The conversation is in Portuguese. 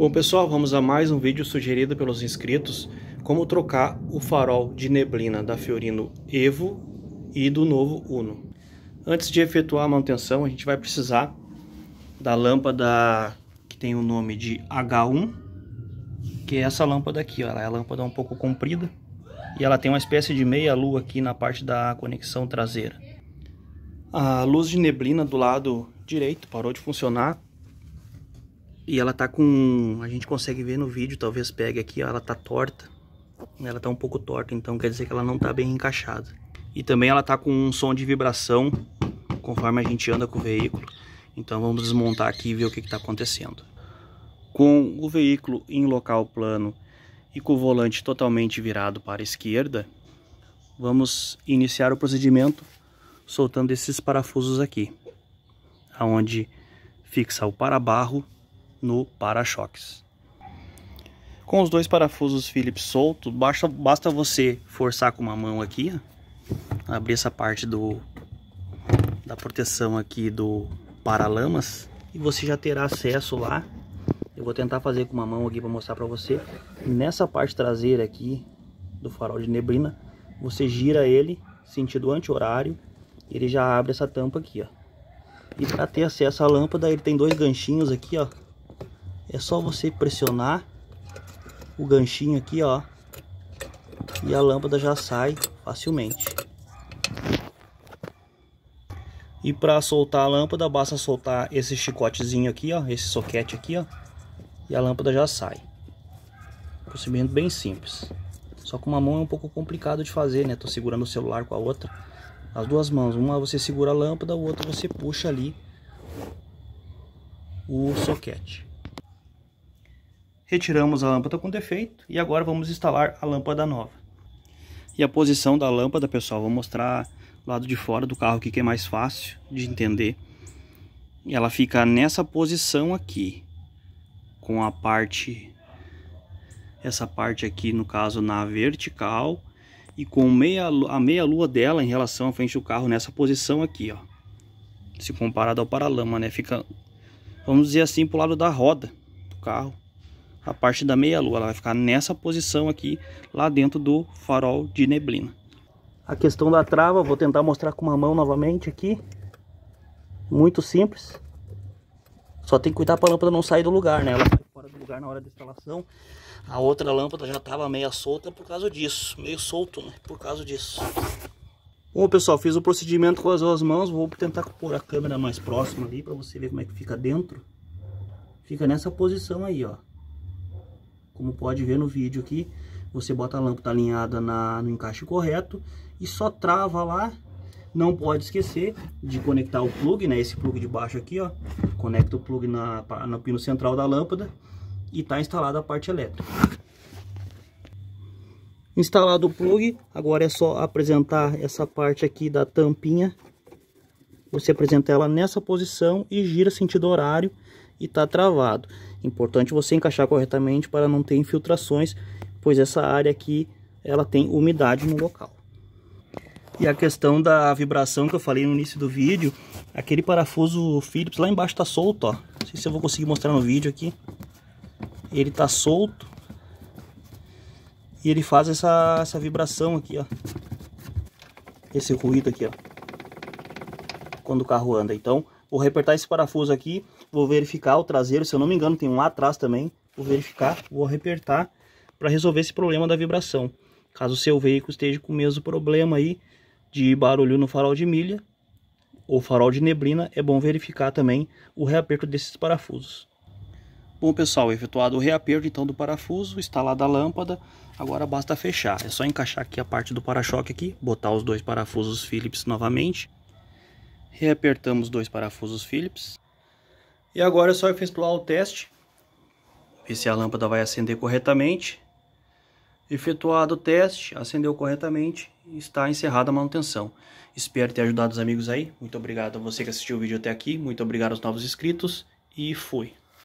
Bom pessoal, vamos a mais um vídeo sugerido pelos inscritos, como trocar o farol de neblina da Fiorino Evo e do novo Uno. Antes de efetuar a manutenção, a gente vai precisar da lâmpada que tem o nome de H1, que é essa lâmpada aqui, ó. ela é a lâmpada um pouco comprida e ela tem uma espécie de meia lua aqui na parte da conexão traseira. A luz de neblina do lado direito parou de funcionar, e ela tá com... a gente consegue ver no vídeo, talvez pegue aqui, ó, ela tá torta. Né, ela tá um pouco torta, então quer dizer que ela não tá bem encaixada. E também ela tá com um som de vibração, conforme a gente anda com o veículo. Então vamos desmontar aqui e ver o que está acontecendo. Com o veículo em local plano e com o volante totalmente virado para a esquerda, vamos iniciar o procedimento soltando esses parafusos aqui, aonde fixa o para-barro no para-choques. Com os dois parafusos Phillips soltos, basta, basta você forçar com uma mão aqui, ó, abrir essa parte do, da proteção aqui do paralamas e você já terá acesso lá. Eu vou tentar fazer com uma mão aqui para mostrar para você. Nessa parte traseira aqui do farol de neblina, você gira ele sentido anti-horário, ele já abre essa tampa aqui, ó. E para ter acesso à lâmpada, ele tem dois ganchinhos aqui, ó, é só você pressionar o ganchinho aqui, ó, e a lâmpada já sai facilmente. E para soltar a lâmpada, basta soltar esse chicotezinho aqui, ó, esse soquete aqui, ó, e a lâmpada já sai. Procedimento bem simples. Só que uma mão é um pouco complicado de fazer, né? Tô segurando o celular com a outra. As duas mãos, uma você segura a lâmpada, o outro você puxa ali o soquete. Retiramos a lâmpada com defeito e agora vamos instalar a lâmpada nova. E a posição da lâmpada, pessoal, vou mostrar lado de fora do carro aqui que é mais fácil de entender. Ela fica nessa posição aqui, com a parte, essa parte aqui no caso na vertical e com meia, a meia lua dela em relação à frente do carro nessa posição aqui, ó. Se comparado ao paralama, né? Fica, vamos dizer assim, pro lado da roda do carro a parte da meia lua, ela vai ficar nessa posição aqui, lá dentro do farol de neblina. A questão da trava, vou tentar mostrar com uma mão novamente aqui. Muito simples. Só tem que cuidar para a lâmpada não sair do lugar, né? Ela sai fora do lugar na hora da instalação. A outra lâmpada já estava meia solta por causa disso. Meio solto, né? Por causa disso. Bom, pessoal, fiz o procedimento com as duas mãos. Vou tentar pôr a câmera mais próxima ali para você ver como é que fica dentro. Fica nessa posição aí, ó. Como pode ver no vídeo aqui, você bota a lâmpada alinhada na, no encaixe correto e só trava lá. Não pode esquecer de conectar o plug, né? Esse plug de baixo aqui, ó. Conecta o plug na, no pino central da lâmpada e tá instalada a parte elétrica. Instalado o plug, agora é só apresentar essa parte aqui da tampinha. Você apresenta ela nessa posição e gira sentido horário e está travado. Importante você encaixar corretamente para não ter infiltrações, pois essa área aqui ela tem umidade no local. E a questão da vibração que eu falei no início do vídeo, aquele parafuso Phillips lá embaixo está solto, ó. Não sei se eu vou conseguir mostrar no vídeo aqui. Ele está solto. E ele faz essa, essa vibração aqui, ó. Esse ruído aqui, ó. Quando o carro anda. Então, vou repertar esse parafuso aqui vou verificar o traseiro, se eu não me engano tem um lá atrás também, vou verificar, vou apertar para resolver esse problema da vibração. Caso o seu veículo esteja com o mesmo problema aí de barulho no farol de milha ou farol de neblina, é bom verificar também o reaperto desses parafusos. Bom pessoal, efetuado o reaperto então do parafuso, instalada a lâmpada, agora basta fechar. É só encaixar aqui a parte do para-choque aqui, botar os dois parafusos Phillips novamente. Reapertamos dois parafusos Phillips. E agora é só efetuar o teste, ver se a lâmpada vai acender corretamente. Efetuado o teste, acendeu corretamente e está encerrada a manutenção. Espero ter ajudado os amigos aí. Muito obrigado a você que assistiu o vídeo até aqui. Muito obrigado aos novos inscritos. E fui.